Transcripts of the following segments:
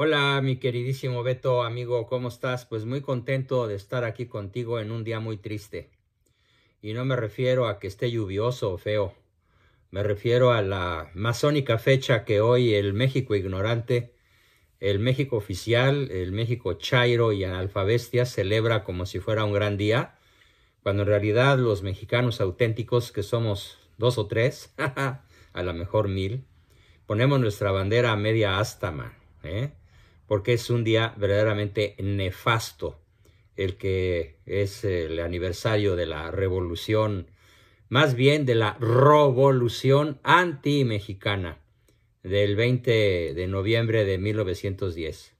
Hola, mi queridísimo Beto, amigo, ¿cómo estás? Pues muy contento de estar aquí contigo en un día muy triste. Y no me refiero a que esté lluvioso o feo. Me refiero a la masónica fecha que hoy el México ignorante, el México oficial, el México chairo y analfabestia celebra como si fuera un gran día, cuando en realidad los mexicanos auténticos, que somos dos o tres, a lo mejor mil, ponemos nuestra bandera a media asta, ¿eh? porque es un día verdaderamente nefasto el que es el aniversario de la revolución, más bien de la revolución anti-mexicana del 20 de noviembre de 1910.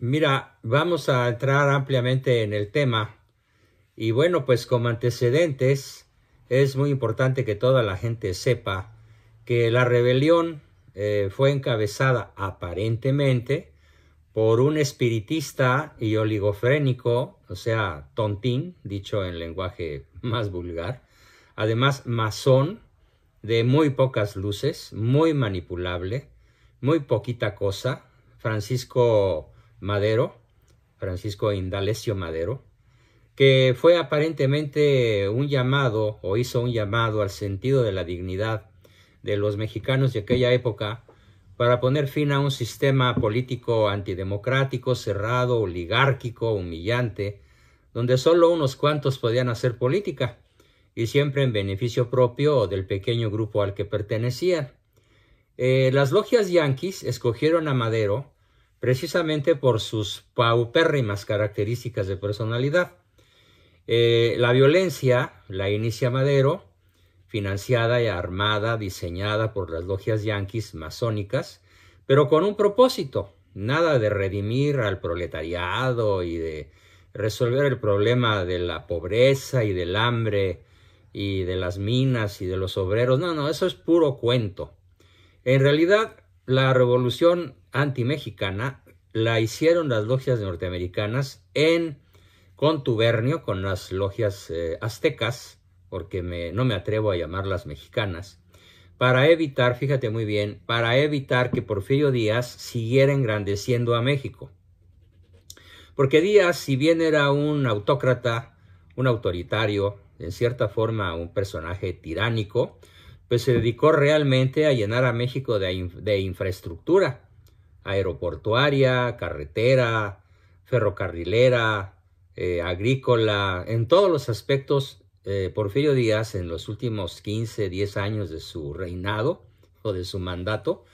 Mira, vamos a entrar ampliamente en el tema y bueno, pues como antecedentes, es muy importante que toda la gente sepa que la rebelión eh, fue encabezada aparentemente por un espiritista y oligofrénico, o sea, tontín, dicho en lenguaje más vulgar, además masón, de muy pocas luces, muy manipulable, muy poquita cosa, Francisco Madero, Francisco Indalecio Madero, que fue aparentemente un llamado o hizo un llamado al sentido de la dignidad de los mexicanos de aquella época para poner fin a un sistema político antidemocrático, cerrado, oligárquico, humillante, donde solo unos cuantos podían hacer política, y siempre en beneficio propio del pequeño grupo al que pertenecían. Eh, las logias yanquis escogieron a Madero precisamente por sus paupérrimas características de personalidad. Eh, la violencia la inicia Madero, financiada y armada, diseñada por las logias yanquis masónicas, pero con un propósito, nada de redimir al proletariado y de resolver el problema de la pobreza y del hambre y de las minas y de los obreros. No, no, eso es puro cuento. En realidad, la revolución antimexicana la hicieron las logias norteamericanas en con Tubernio, con las logias eh, aztecas, porque no me atrevo a llamarlas mexicanas, para evitar, fíjate muy bien, para evitar que Porfirio Díaz siguiera engrandeciendo a México. Porque Díaz, si bien era un autócrata, un autoritario, en cierta forma un personaje tiránico, pues se dedicó realmente a llenar a México de infraestructura aeroportuaria, carretera, ferrocarrilera, eh, agrícola, en todos los aspectos, eh, Porfirio Díaz en los últimos 15, 10 años de su reinado o de su mandato,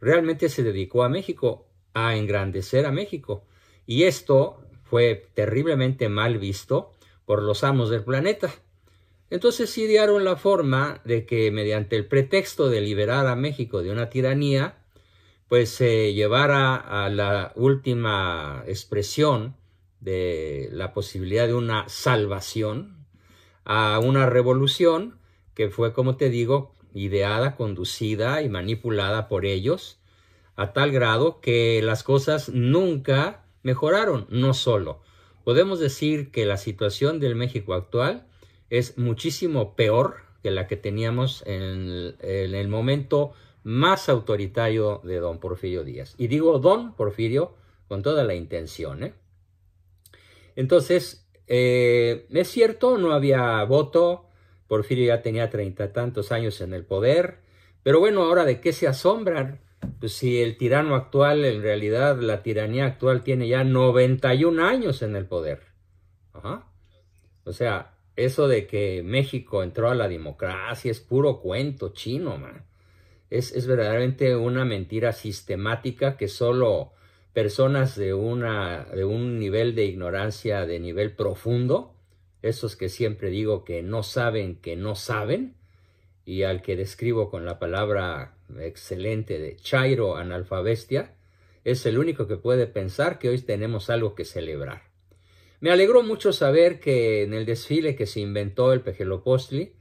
realmente se dedicó a México, a engrandecer a México. Y esto fue terriblemente mal visto por los amos del planeta. Entonces idearon la forma de que mediante el pretexto de liberar a México de una tiranía, pues se llevara a la última expresión de la posibilidad de una salvación a una revolución que fue, como te digo, ideada, conducida y manipulada por ellos a tal grado que las cosas nunca mejoraron, no solo. Podemos decir que la situación del México actual es muchísimo peor que la que teníamos en el, momento más autoritario de don Porfirio Díaz. Y digo don Porfirio con toda la intención, ¿eh? Entonces, eh, es cierto, no había voto, Porfirio ya tenía treinta tantos años en el poder, pero bueno, ahora de qué se asombran, pues si el tirano actual, en realidad la tiranía actual tiene ya 91 años en el poder. Ajá. O sea, eso de que México entró a la democracia es puro cuento chino, man. Es, es verdaderamente una mentira sistemática que solo personas de, una, de un nivel de ignorancia de nivel profundo, esos que siempre digo que no saben que no saben, y al que describo con la palabra excelente de Chairo analfabestia, es el único que puede pensar que hoy tenemos algo que celebrar. Me alegró mucho saber que en el desfile que se inventó el Pejelopostli,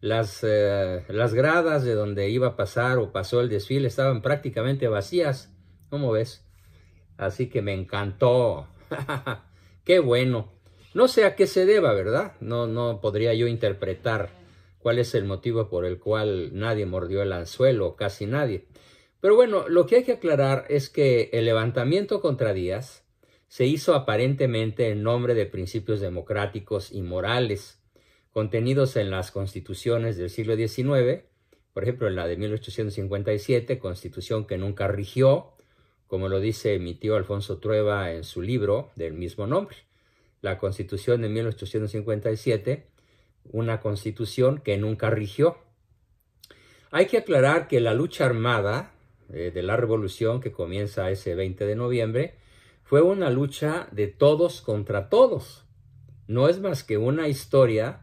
las, eh, las gradas de donde iba a pasar o pasó el desfile estaban prácticamente vacías. ¿Cómo ves? Así que me encantó. qué bueno. No sé a qué se deba, ¿verdad? No, no podría yo interpretar cuál es el motivo por el cual nadie mordió el anzuelo, casi nadie. Pero bueno, lo que hay que aclarar es que el levantamiento contra Díaz se hizo aparentemente en nombre de principios democráticos y morales contenidos en las constituciones del siglo XIX, por ejemplo en la de 1857, constitución que nunca rigió, como lo dice mi tío Alfonso Trueba en su libro del mismo nombre. La constitución de 1857, una constitución que nunca rigió. Hay que aclarar que la lucha armada eh, de la revolución que comienza ese 20 de noviembre fue una lucha de todos contra todos. No es más que una historia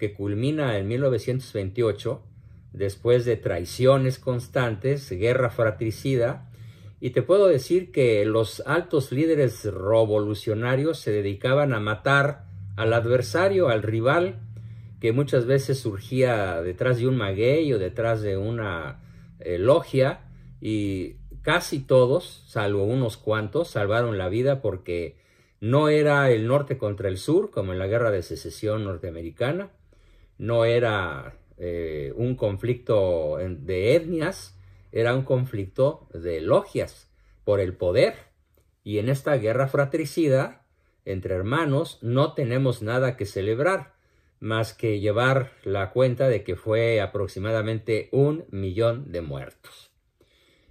que culmina en 1928, después de traiciones constantes, guerra fratricida, y te puedo decir que los altos líderes revolucionarios se dedicaban a matar al adversario, al rival, que muchas veces surgía detrás de un maguey o detrás de una eh, logia y casi todos, salvo unos cuantos, salvaron la vida porque no era el norte contra el sur, como en la guerra de secesión norteamericana, no era eh, un conflicto de etnias, era un conflicto de logias por el poder. Y en esta guerra fratricida entre hermanos no tenemos nada que celebrar más que llevar la cuenta de que fue aproximadamente un millón de muertos.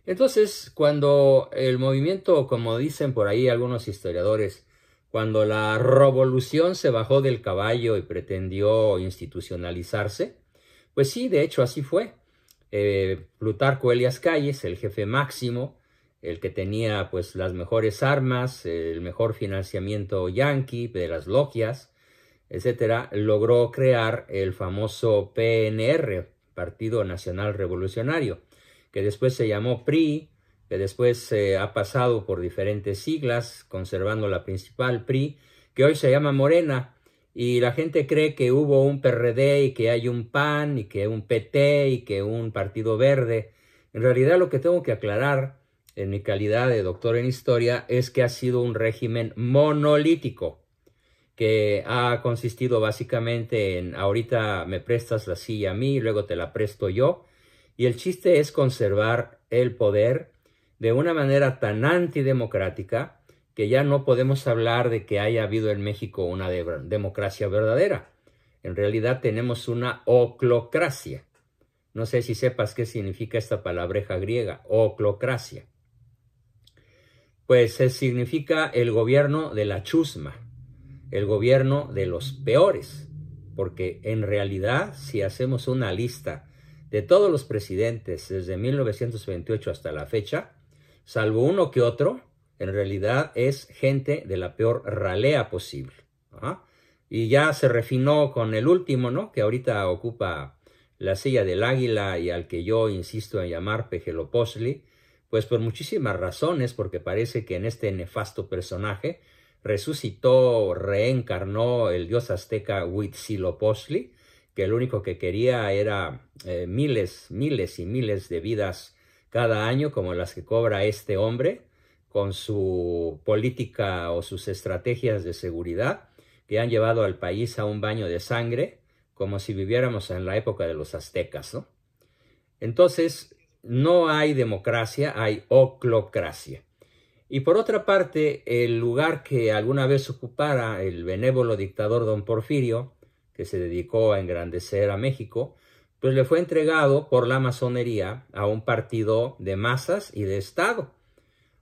Entonces, cuando el movimiento, como dicen por ahí algunos historiadores, cuando la revolución se bajó del caballo y pretendió institucionalizarse, pues sí, de hecho así fue. Eh, Plutarco Elias Calles, el jefe máximo, el que tenía pues las mejores armas, el mejor financiamiento yanqui de las logias, etcétera, logró crear el famoso PNR, Partido Nacional Revolucionario, que después se llamó PRI, que después eh, ha pasado por diferentes siglas, conservando la principal PRI, que hoy se llama Morena, y la gente cree que hubo un PRD y que hay un PAN y que un PT y que un Partido Verde. En realidad lo que tengo que aclarar en mi calidad de doctor en historia es que ha sido un régimen monolítico que ha consistido básicamente en ahorita me prestas la silla a mí, y luego te la presto yo, y el chiste es conservar el poder de una manera tan antidemocrática ya no podemos hablar de que haya habido en México una democracia verdadera. En realidad tenemos una oclocracia. No sé si sepas qué significa esta palabreja griega, oclocracia. Pues eh, significa el gobierno de la chusma, el gobierno de los peores, porque en realidad si hacemos una lista de todos los presidentes desde 1928 hasta la fecha, salvo uno que otro, en realidad es gente de la peor ralea posible. ¿ah? Y ya se refinó con el último, ¿no? Que ahorita ocupa la silla del águila y al que yo insisto en llamar Pegeloposli, pues por muchísimas razones, porque parece que en este nefasto personaje resucitó, reencarnó el dios azteca Huitziloposli, que el único que quería era eh, miles, miles y miles de vidas cada año, como las que cobra este hombre, con su política o sus estrategias de seguridad que han llevado al país a un baño de sangre, como si viviéramos en la época de los aztecas, ¿no? Entonces, no hay democracia, hay oclocracia. Y por otra parte, el lugar que alguna vez ocupara el benévolo dictador don Porfirio, que se dedicó a engrandecer a México, pues le fue entregado por la masonería a un partido de masas y de Estado,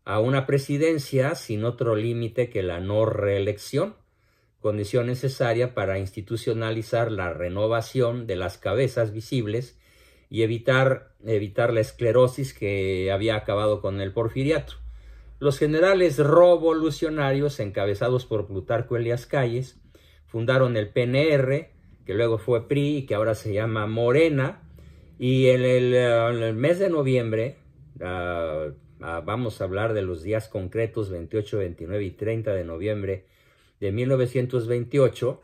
a una presidencia sin otro límite que la no reelección, condición necesaria para institucionalizar la renovación de las cabezas visibles y evitar, evitar la esclerosis que había acabado con el porfiriato. Los generales revolucionarios encabezados por Plutarco Elias Calles fundaron el PNR, que luego fue PRI y que ahora se llama Morena, y en el, mes de noviembre, ah, Ah, vamos a hablar de los días concretos 28, 29 y 30 de noviembre de 1928,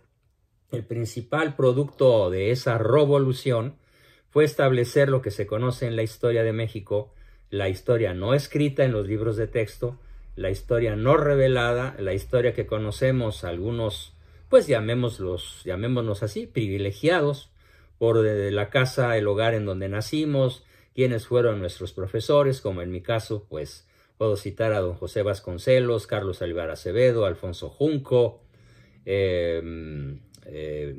el principal producto de esa revolución fue establecer lo que se conoce en la historia de México, la historia no escrita en los libros de texto, la historia no revelada, la historia que conocemos algunos, pues llamémoslos, llamémonos así, privilegiados por eh, la casa, el hogar en donde nacimos, quienes fueron nuestros profesores, como en mi caso, pues puedo citar a don José Vasconcelos, Carlos Álvaro Acevedo, Alfonso Junco, em, eh,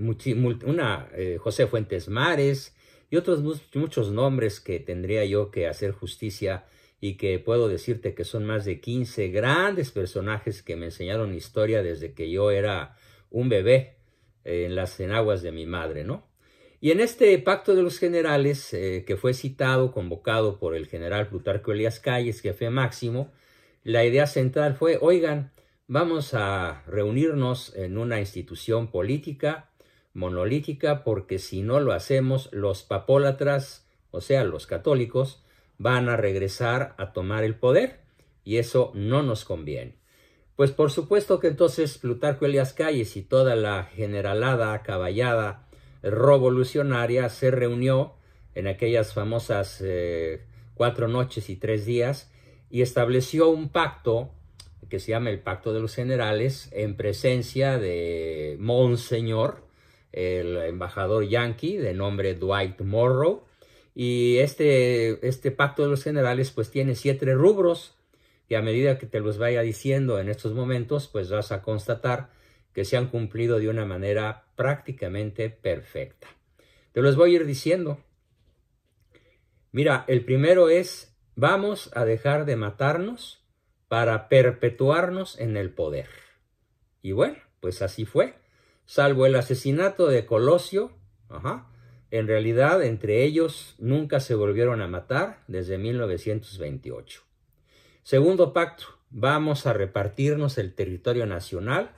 una, eh, José Fuentes Mares y otros muchos nombres que tendría yo que hacer justicia y que puedo decirte que son más de 15 grandes personajes que me enseñaron historia desde que yo era un bebé eh, en las enaguas de mi madre, ¿no? Y en este pacto de los generales, eh, que fue citado, convocado por el general Plutarco Elias Calles, jefe máximo, la idea central fue, oigan, vamos a reunirnos en una institución política, monolítica, porque si no lo hacemos, los papólatras, o sea, los católicos, van a regresar a tomar el poder y eso no nos conviene. Pues por supuesto que entonces Plutarco Elias Calles y toda la generalada, caballada revolucionaria se reunió en aquellas famosas eh, cuatro noches y tres días y estableció un pacto que se llama el Pacto de los Generales en presencia de Monseñor, el embajador Yankee de nombre Dwight Morrow. Y este, este Pacto de los Generales pues tiene siete rubros y a medida que te los vaya diciendo en estos momentos pues vas a constatar que se han cumplido de una manera prácticamente perfecta. Te los voy a ir diciendo. Mira, el primero es, vamos a dejar de matarnos para perpetuarnos en el poder. Y bueno, pues así fue. Salvo el asesinato de Colosio, ajá, en realidad entre ellos nunca se volvieron a matar desde 1928. Segundo pacto, vamos a repartirnos el territorio nacional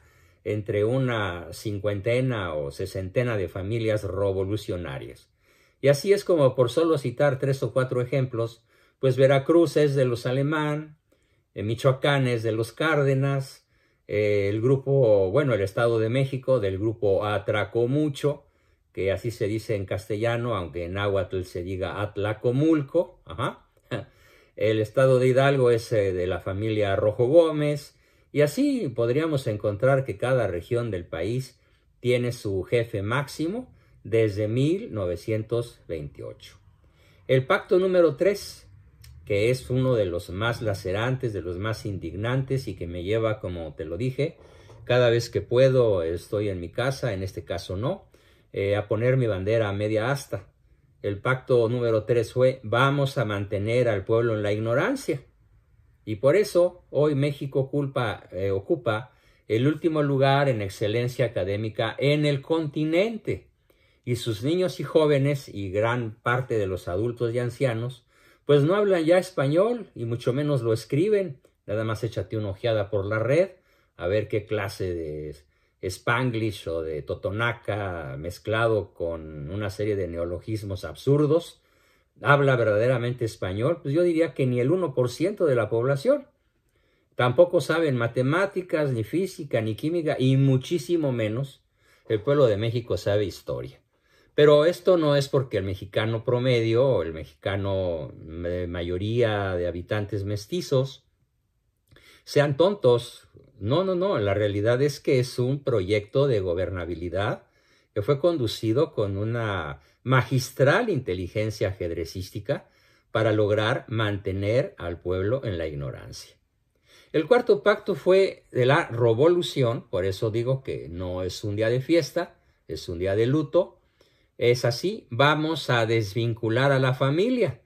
entre una cincuentena o sesentena de familias revolucionarias. Y así es como, por solo citar tres o cuatro ejemplos, pues Veracruz es de los alemán, eh, Michoacán es de los Cárdenas, eh, el grupo, bueno, el Estado de México, del grupo mucho que así se dice en castellano, aunque en náhuatl se diga Atlacomulco, El Estado de Hidalgo es eh, de la familia Rojo Gómez, y así podríamos encontrar que cada región del país tiene su jefe máximo desde 1928. El pacto número 3, que es uno de los más lacerantes, de los más indignantes y que me lleva, como te lo dije, cada vez que puedo estoy en mi casa, en este caso no, eh, a poner mi bandera a media asta. El pacto número 3 fue vamos a mantener al pueblo en la ignorancia. Y por eso hoy México ocupa, eh, ocupa el último lugar en excelencia académica en el continente. Y sus niños y jóvenes y gran parte de los adultos y ancianos, pues no hablan ya español y mucho menos lo escriben. Nada más échate una ojeada por la red a ver qué clase de spanglish o de totonaca mezclado con una serie de neologismos absurdos habla verdaderamente español, pues yo diría que ni el 1% de la población. Tampoco saben matemáticas, ni física, ni química, y muchísimo menos el pueblo de México sabe historia. Pero esto no es porque el mexicano promedio o el mexicano mayoría de habitantes mestizos sean tontos. No, no, no. La realidad es que es un proyecto de gobernabilidad que fue conducido con una magistral inteligencia ajedrecística para lograr mantener al pueblo en la ignorancia. El cuarto pacto fue de la revolución, por eso digo que no es un día de fiesta, es un día de luto. Es así, vamos a desvincular a la familia.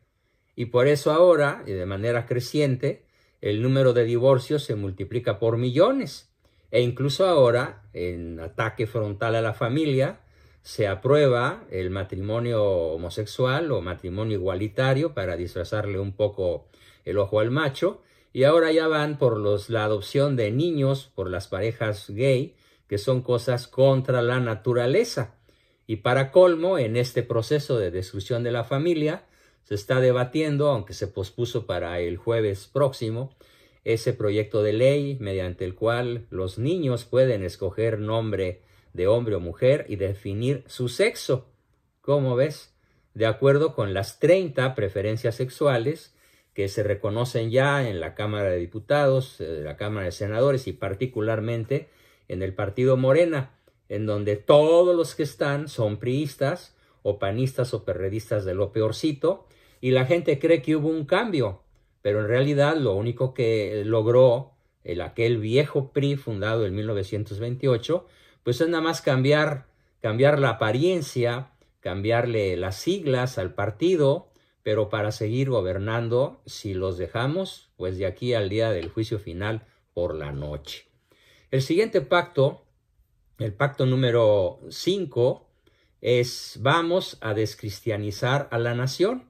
Y por eso ahora, y de manera creciente, el número de divorcios se multiplica por millones. E incluso ahora, en ataque frontal a la familia, se aprueba el matrimonio homosexual o matrimonio igualitario para disfrazarle un poco el ojo al macho. Y ahora ya van por la adopción de niños por las parejas gay, que son cosas contra la naturaleza. Y para colmo, en este proceso de destrucción de la familia, se está debatiendo, aunque se pospuso para el jueves próximo, ese proyecto de ley mediante el cual los niños pueden escoger nombre de hombre o mujer y definir su sexo, ¿cómo ves, de acuerdo con las 30 preferencias sexuales que se reconocen ya en la Cámara de Diputados, en eh, la Cámara de Senadores y particularmente en el Partido Morena, en donde todos los que están son priistas o panistas o perredistas de lo peorcito, y la gente cree que hubo un cambio, pero en realidad lo único que logró el aquel viejo PRI fundado en 1928 pues es nada más cambiar, cambiar la apariencia, cambiarle las siglas al partido, pero para seguir gobernando, si los dejamos, pues de aquí al día del juicio final por la noche. El siguiente pacto, el pacto número 5, es vamos a descristianizar a la nación.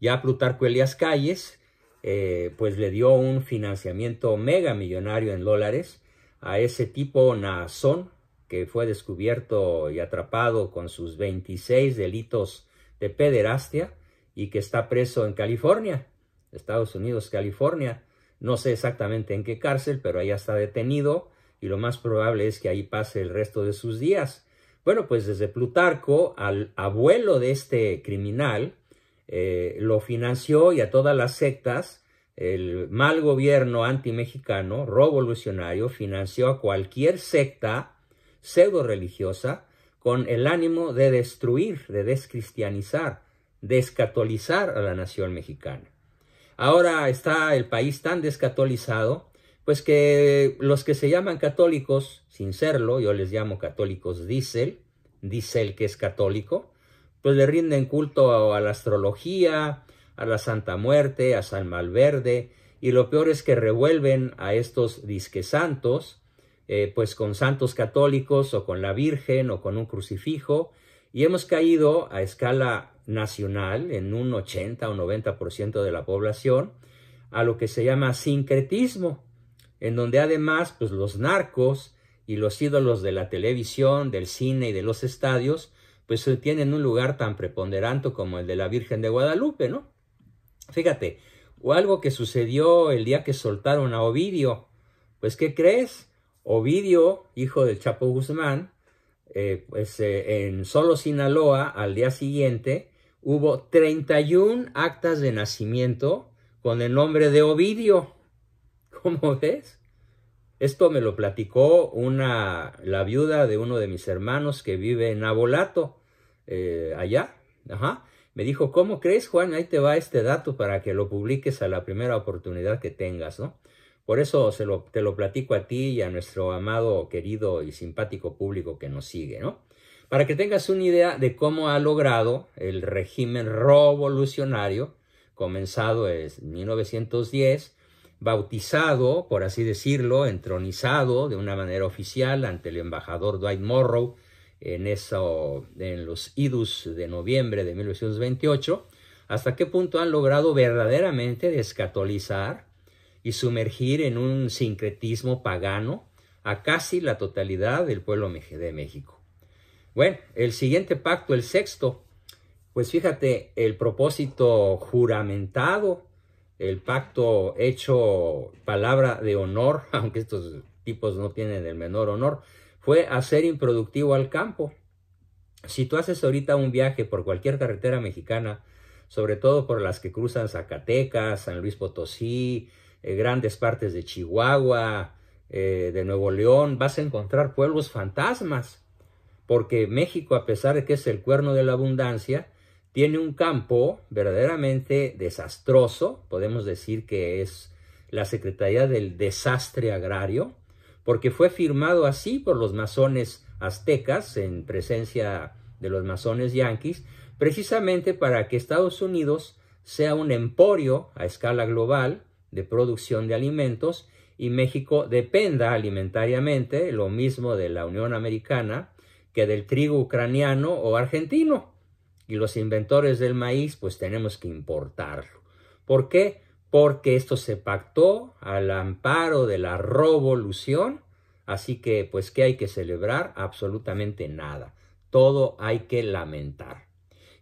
Ya Plutarco Elias Calles, eh, pues le dio un financiamiento mega millonario en dólares a ese tipo Nazón, que fue descubierto y atrapado con sus 26 delitos de pederastia y que está preso en California, Estados Unidos, California. No sé exactamente en qué cárcel, pero allá está detenido y lo más probable es que ahí pase el resto de sus días. Bueno, pues desde Plutarco al abuelo de este criminal eh, lo financió y a todas las sectas el mal gobierno antimexicano revolucionario financió a cualquier secta pseudo religiosa con el ánimo de destruir, de descristianizar, descatolizar a la nación mexicana. Ahora está el país tan descatolizado, pues que los que se llaman católicos, sin serlo, yo les llamo católicos diésel, diésel que es católico, pues le rinden culto a, la astrología, a la Santa Muerte, a San Malverde, y lo peor es que revuelven a estos disquesantos, santos eh, pues con santos católicos o con la Virgen o con un crucifijo y hemos caído a escala nacional en un 80 o 90% de la población a lo que se llama sincretismo, en donde además pues los narcos y los ídolos de la televisión, del cine y de los estadios pues se tienen un lugar tan preponderante como el de la Virgen de Guadalupe, ¿no? Fíjate, o algo que sucedió el día que soltaron a Ovidio, pues ¿qué crees? Ovidio, hijo del Chapo Guzmán, eh, pues, eh, en solo Sinaloa, al día siguiente, hubo 31 actas de nacimiento con el nombre de Ovidio. ¿Cómo ves? Esto me lo platicó una, la viuda de uno de mis hermanos que vive en Abolato, eh, allá. Ajá. Me dijo, ¿cómo crees, Juan? Ahí te va este dato para que lo publiques a la primera oportunidad que tengas, ¿no? Por eso te lo platico a ti y a nuestro amado, querido y simpático público que nos sigue, ¿no? Para que tengas una idea de cómo ha logrado el régimen revolucionario, comenzado en 1910, bautizado, por así decirlo, entronizado de una manera oficial ante el embajador Dwight Morrow en, en los idus de noviembre de 1928, hasta qué punto han logrado verdaderamente descatolizar y sumergir en un sincretismo pagano a casi la totalidad del pueblo de México. Bueno, el siguiente pacto, el sexto, pues fíjate, el propósito juramentado, el pacto hecho palabra de honor, aunque estos tipos no tienen el menor honor, fue hacer improductivo al campo. Si tú haces ahorita un viaje por cualquier carretera mexicana, sobre todo por las que cruzan Zacatecas, San Luis Potosí, eh, grandes partes de Chihuahua, eh, de Nuevo León, vas a encontrar pueblos fantasmas, porque México, a pesar de que es el cuerno de la abundancia, tiene un campo verdaderamente desastroso, podemos decir que es la Secretaría del Desastre Agrario, porque fue firmado así por los masones aztecas en presencia de los masones yanquis, precisamente para que Estados Unidos sea un emporio a escala global de producción de alimentos y México dependa alimentariamente, lo mismo de la Unión Americana, que del trigo ucraniano o argentino. Y los inventores del maíz, pues tenemos que importarlo. ¿Por qué? Porque esto se pactó al amparo de la revolución. Así que, pues, ¿qué hay que celebrar? Absolutamente nada. Todo hay que lamentar.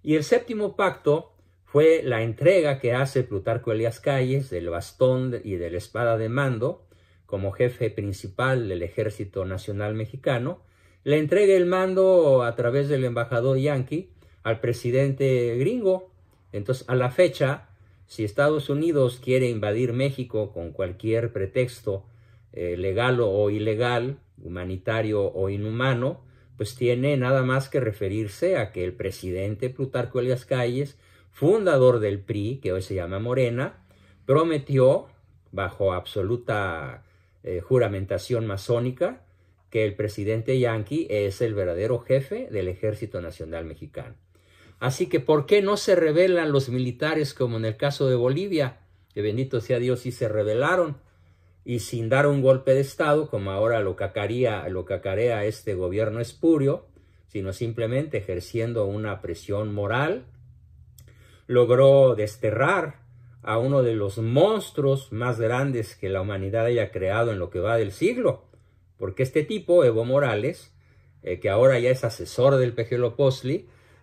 Y el séptimo pacto fue la entrega que hace Plutarco Elias Calles del bastón y de la espada de mando como jefe principal del Ejército Nacional Mexicano, le entrega el mando a través del embajador Yankee al presidente gringo. Entonces, a la fecha, si Estados Unidos quiere invadir México con cualquier pretexto, eh, legal o ilegal, humanitario o inhumano, pues tiene nada más que referirse a que el presidente Plutarco Elias Calles fundador del PRI, que hoy se llama Morena, prometió, bajo absoluta eh, juramentación masónica, que el presidente Yankee es el verdadero jefe del Ejército Nacional Mexicano. Así que, ¿por qué no se rebelan los militares como en el caso de Bolivia? Que bendito sea Dios, si se rebelaron y sin dar un golpe de Estado, como ahora lo, cacaría, lo cacarea este gobierno espurio, sino simplemente ejerciendo una presión moral, logró desterrar a uno de los monstruos más grandes que la humanidad haya creado en lo que va del siglo, porque este tipo, Evo Morales, eh, que ahora ya es asesor del Pejelo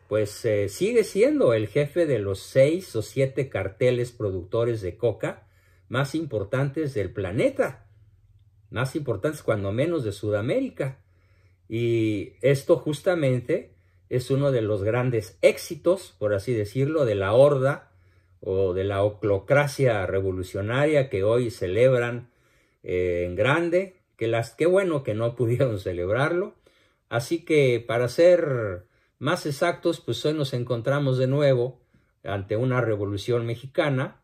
pues eh, sigue siendo el jefe de los seis o siete carteles productores de coca más importantes del planeta, más importantes cuando menos de Sudamérica. Y esto justamente es uno de los grandes éxitos, por así decirlo, de la horda o de la oclocracia revolucionaria que hoy celebran eh, en grande, que las qué bueno que no pudieron celebrarlo. Así que para ser más exactos, pues hoy nos encontramos de nuevo ante una revolución mexicana,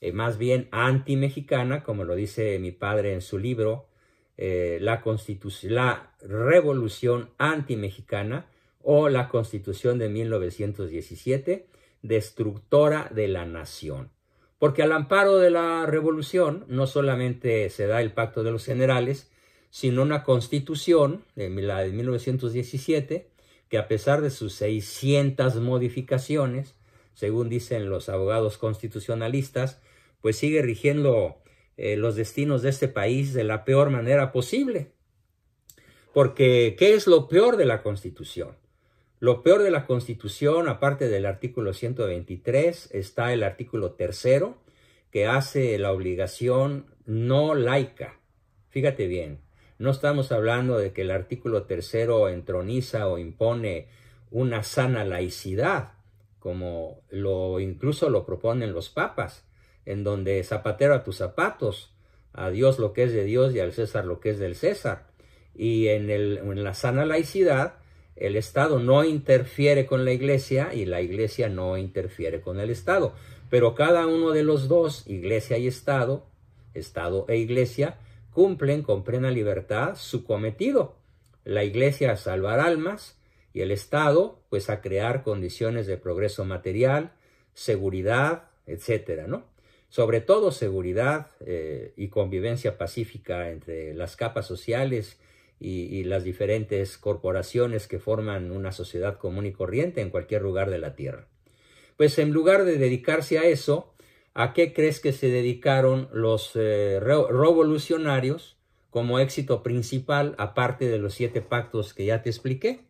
eh, más bien anti-mexicana, como lo dice mi padre en su libro, eh, la, la revolución anti-mexicana, o la Constitución de 1917, destructora de la nación. Porque al amparo de la revolución no solamente se da el Pacto de los Generales, sino una constitución, la de 1917, que a pesar de sus 600 modificaciones, según dicen los abogados constitucionalistas, pues sigue rigiendo eh, los destinos de este país de la peor manera posible. Porque, ¿qué es lo peor de la constitución? Lo peor de la Constitución, aparte del artículo 123, está el artículo tercero, que hace la obligación no laica. Fíjate bien, no estamos hablando de que el artículo tercero entroniza o impone una sana laicidad, como lo incluso lo proponen los papas, en donde zapatero a tus zapatos, a Dios lo que es de Dios y al César lo que es del César. Y en la sana laicidad, el Estado no interfiere con la iglesia y la iglesia no interfiere con el Estado. Pero cada uno de los dos, iglesia y Estado, Estado e iglesia, cumplen con plena libertad su cometido. La iglesia a salvar almas y el Estado pues a crear condiciones de progreso material, seguridad, etcétera, ¿no? Sobre todo seguridad eh, y convivencia pacífica entre las capas sociales y, las diferentes corporaciones que forman una sociedad común y corriente en cualquier lugar de la Tierra. Pues en lugar de dedicarse a eso, ¿a qué crees que se dedicaron los eh, revolucionarios como éxito principal, aparte de los siete pactos que ya te expliqué?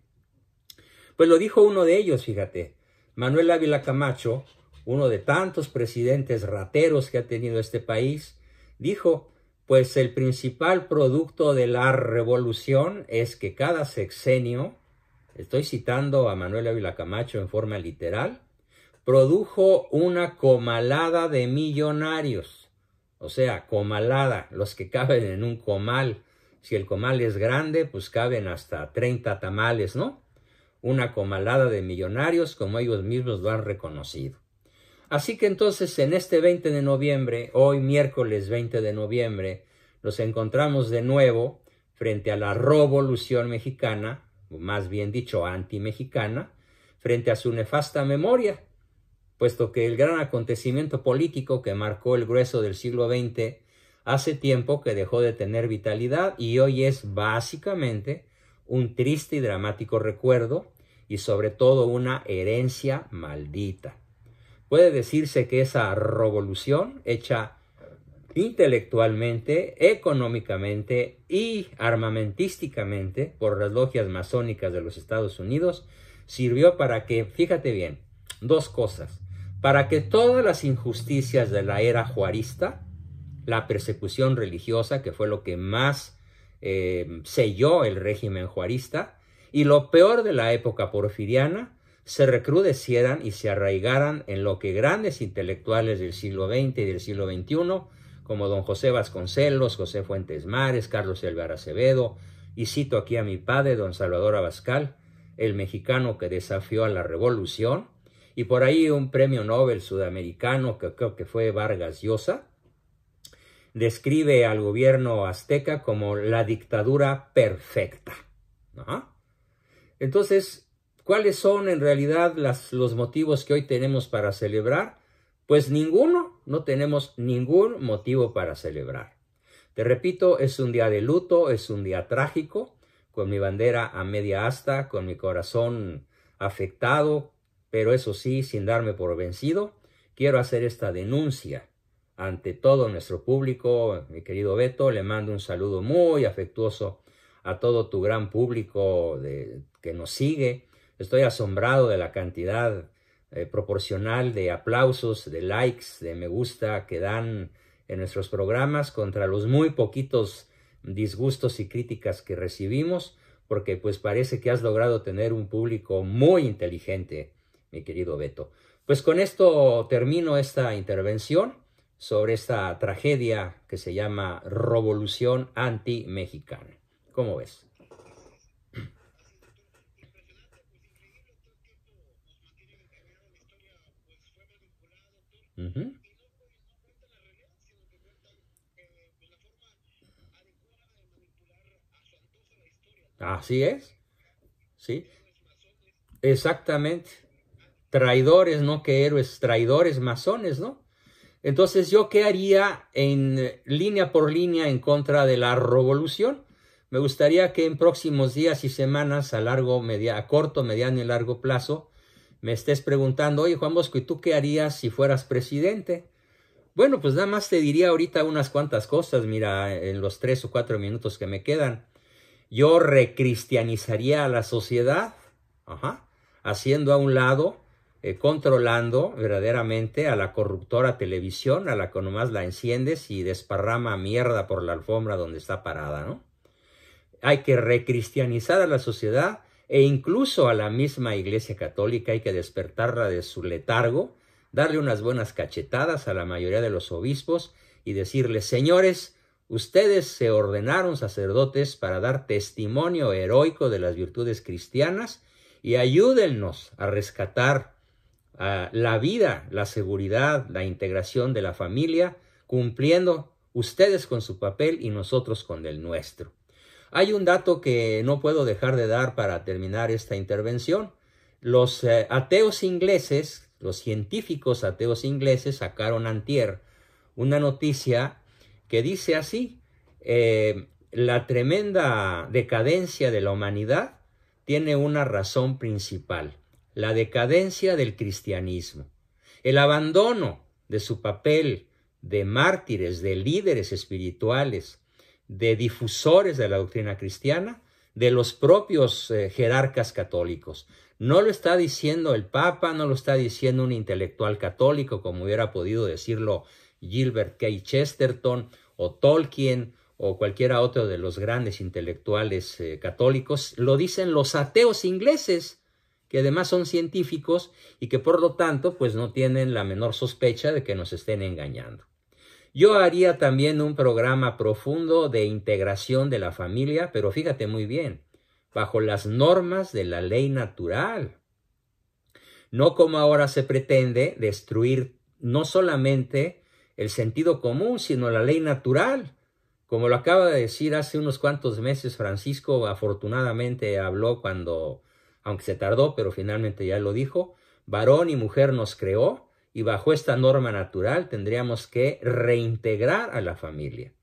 Pues lo dijo uno de ellos, fíjate, Manuel Ávila Camacho, uno de tantos presidentes rateros que ha tenido este país, dijo pues el principal producto de la revolución es que cada sexenio, estoy citando a Manuel Ávila Camacho en forma literal, produjo una comalada de millonarios. O sea, comalada, los que caben en un comal. Si el comal es grande, pues caben hasta 30 tamales, ¿no? Una comalada de millonarios, como ellos mismos lo han reconocido. Así que entonces en este 20 de noviembre, hoy miércoles 20 de noviembre, nos encontramos de nuevo frente a la revolución mexicana, más bien dicho anti-mexicana, frente a su nefasta memoria, puesto que el gran acontecimiento político que marcó el grueso del siglo XX hace tiempo que dejó de tener vitalidad y hoy es básicamente un triste y dramático recuerdo y sobre todo una herencia maldita. Puede decirse que esa revolución hecha intelectualmente, económicamente y armamentísticamente por las logias masónicas de los Estados Unidos sirvió para que, fíjate bien, dos cosas, para que todas las injusticias de la era juarista, la persecución religiosa, que fue lo que más eh, selló el régimen juarista, y lo peor de la época porfiriana, se recrudecieran y se arraigaran en lo que grandes intelectuales del siglo XX y del siglo XXI, como don José Vasconcelos, José Fuentes Mares, Carlos Elvar Acevedo, y cito aquí a mi padre, don Salvador Abascal, el mexicano que desafió a la revolución, y por ahí un premio Nobel sudamericano, que creo que fue Vargas Llosa, describe al gobierno azteca como la dictadura perfecta. Entonces, ¿Cuáles son en realidad los motivos que hoy tenemos para celebrar? Pues ninguno, no tenemos ningún motivo para celebrar. Te repito, es un día de luto, es un día trágico, con mi bandera a media asta, con mi corazón afectado, pero eso sí, sin darme por vencido, quiero hacer esta denuncia ante todo nuestro público. Mi querido Beto, le mando un saludo muy afectuoso a todo tu gran público que nos sigue Estoy asombrado de la cantidad eh, proporcional de aplausos, de likes, de me gusta que dan en nuestros programas contra los muy poquitos disgustos y críticas que recibimos, porque pues parece que has logrado tener un público muy inteligente, mi querido Beto. Pues con esto termino esta intervención sobre esta tragedia que se llama Revolución Anti-Mexicana. ¿Cómo ves? Así es. Sí. Exactamente. Traidores, ¿no? Que héroes, traidores, masones, ¿no? Entonces, ¿yo qué haría en eh, línea por línea en contra de la revolución? Me gustaría que en próximos días y semanas, a largo, media, a corto, mediano y largo plazo, me estés preguntando, oye Juan Bosco, ¿y tú qué harías si fueras presidente? Bueno, pues nada más te diría ahorita unas cuantas cosas, mira, en los tres o cuatro minutos que me quedan. Yo recristianizaría a la sociedad, haciendo a un lado, eh, controlando verdaderamente a la corruptora televisión, a la que nomás la enciendes y desparrama mierda por la alfombra donde está parada, ¿no? Hay que recristianizar a la sociedad e incluso a la misma Iglesia Católica hay que despertarla de su letargo, darle unas buenas cachetadas a la mayoría de los obispos y decirles, señores, ustedes se ordenaron sacerdotes para dar testimonio heroico de las virtudes cristianas y ayúdennos a rescatar la vida, la seguridad, la integración de la familia, cumpliendo ustedes con su papel y nosotros con el nuestro. Hay un dato que no puedo dejar de dar para terminar esta intervención. Los eh, ateos ingleses, los científicos ateos ingleses sacaron antier una noticia que dice así, eh, la tremenda decadencia de la humanidad tiene una razón principal, la decadencia del cristianismo, el abandono de su papel de mártires, de líderes espirituales, de difusores de la doctrina cristiana, de los propios eh, jerarcas católicos. No lo está diciendo el Papa, no lo está diciendo un intelectual católico, como hubiera podido decirlo Gilbert K. Chesterton o Tolkien o cualquiera otro de los grandes intelectuales eh, católicos, lo dicen los ateos ingleses, que además son científicos y que por lo tanto pues no tienen la menor sospecha de que nos estén engañando. Yo haría también un programa profundo de integración de la familia, pero fíjate muy bien, bajo las normas de la ley natural. No como ahora se pretende destruir no solamente el sentido común, sino la ley natural. Como lo acaba de decir hace unos cuantos meses Francisco, afortunadamente habló cuando, aunque se tardó, pero finalmente ya lo dijo, varón y mujer nos creó y bajo esta norma natural tendríamos que reintegrar a la familia.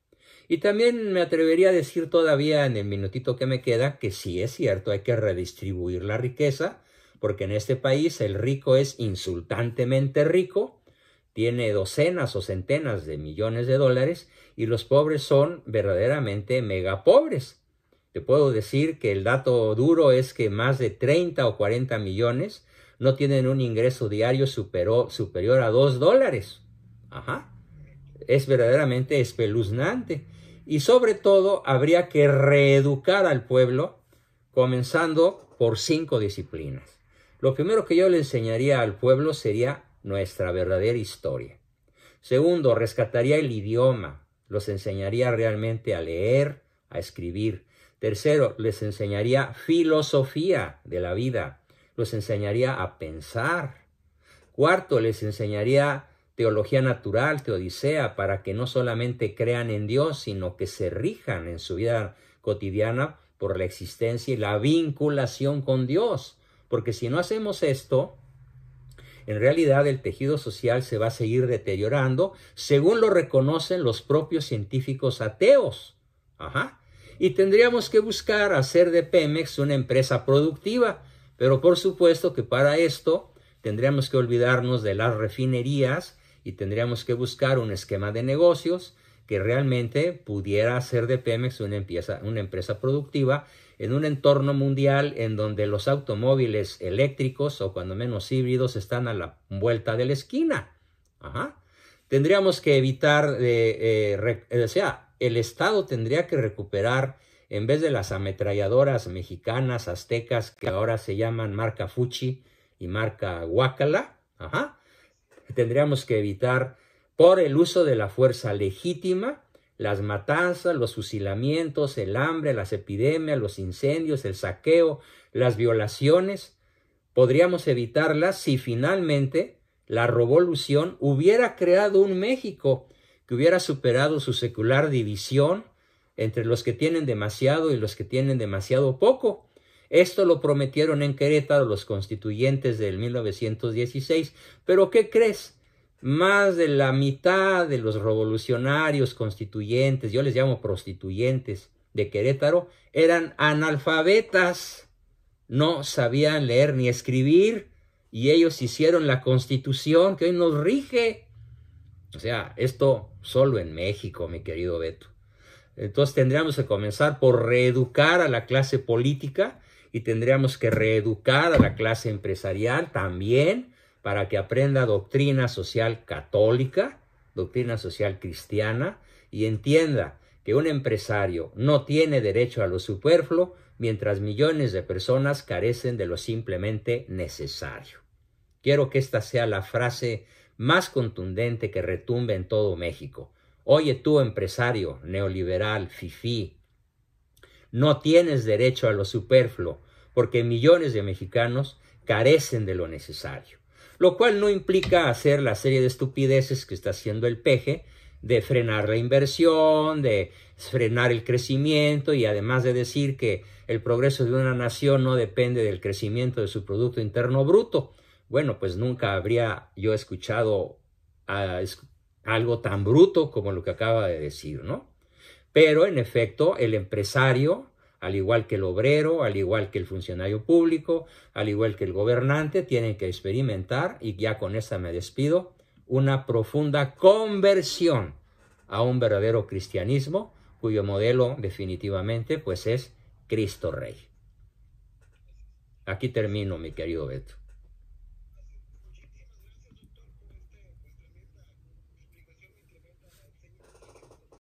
Y también me atrevería a decir todavía en el minutito que me queda que sí es cierto, hay que redistribuir la riqueza, porque en este país el rico es insultantemente rico, tiene docenas o centenas de millones de dólares y los pobres son verdaderamente mega pobres. Te puedo decir que el dato duro es que más de 30 o 40 millones no tienen un ingreso diario superior a dos dólares. Ajá. Es verdaderamente espeluznante. Y sobre todo, habría que reeducar al pueblo, comenzando por cinco disciplinas. Lo primero que yo le enseñaría al pueblo sería nuestra verdadera historia. Segundo, rescataría el idioma, los enseñaría realmente a leer, a escribir. Tercero, les enseñaría filosofía de la vida los enseñaría a pensar. Cuarto, les enseñaría teología natural, teodicea, para que no solamente crean en Dios, sino que se rijan en su vida cotidiana por la existencia y la vinculación con Dios. Porque si no hacemos esto, en realidad el tejido social se va a seguir deteriorando, según lo reconocen los propios científicos ateos. Ajá. Y tendríamos que buscar hacer de Pemex una empresa productiva, pero por supuesto que para esto tendríamos que olvidarnos de las refinerías y tendríamos que buscar un esquema de negocios que realmente pudiera hacer de Pemex una empresa, una empresa productiva en un entorno mundial en donde los automóviles eléctricos o cuando menos híbridos están a la vuelta de la esquina. Tendríamos que evitar, eh, eh, o sea, el Estado tendría que recuperar en vez de las ametralladoras mexicanas, aztecas, que ahora se llaman marca Fuchi y marca Huacala, ajá, tendríamos que evitar por el uso de la fuerza legítima las matanzas, los fusilamientos, el hambre, las epidemias, los incendios, el saqueo, las violaciones, podríamos evitarlas si finalmente la revolución hubiera creado un México que hubiera superado su secular división, entre los que tienen demasiado y los que tienen demasiado poco. Esto lo prometieron en Querétaro los constituyentes del 1916, pero ¿qué crees? Más de la mitad de los revolucionarios constituyentes, yo les llamo prostituyentes de Querétaro, eran analfabetas, no sabían leer ni escribir, y ellos hicieron la constitución que hoy nos rige. O sea, esto solo en México, mi querido Beto. Entonces tendríamos que comenzar por reeducar a la clase política y tendríamos que reeducar a la clase empresarial también para que aprenda doctrina social católica, doctrina social cristiana y entienda que un empresario no tiene derecho a lo superfluo mientras millones de personas carecen de lo simplemente necesario. Quiero que esta sea la frase más contundente que retumbe en todo México. Oye tú, empresario, neoliberal, fifí, no tienes derecho a lo superfluo, porque millones de mexicanos carecen de lo necesario. Lo cual no implica hacer la serie de estupideces que está haciendo el peje, de frenar la inversión, de frenar el crecimiento y además de decir que el progreso de una nación no depende del crecimiento de su Producto Interno Bruto. Bueno, pues nunca habría yo escuchado a, algo tan bruto como lo que acaba de decir, ¿no? Pero en efecto, el empresario, al igual que el obrero, al igual que el funcionario público, al igual que el gobernante, tienen que experimentar, y ya con esta me despido, una profunda conversión a un verdadero cristianismo, cuyo modelo definitivamente pues es Cristo Rey. Aquí termino, mi querido Beto.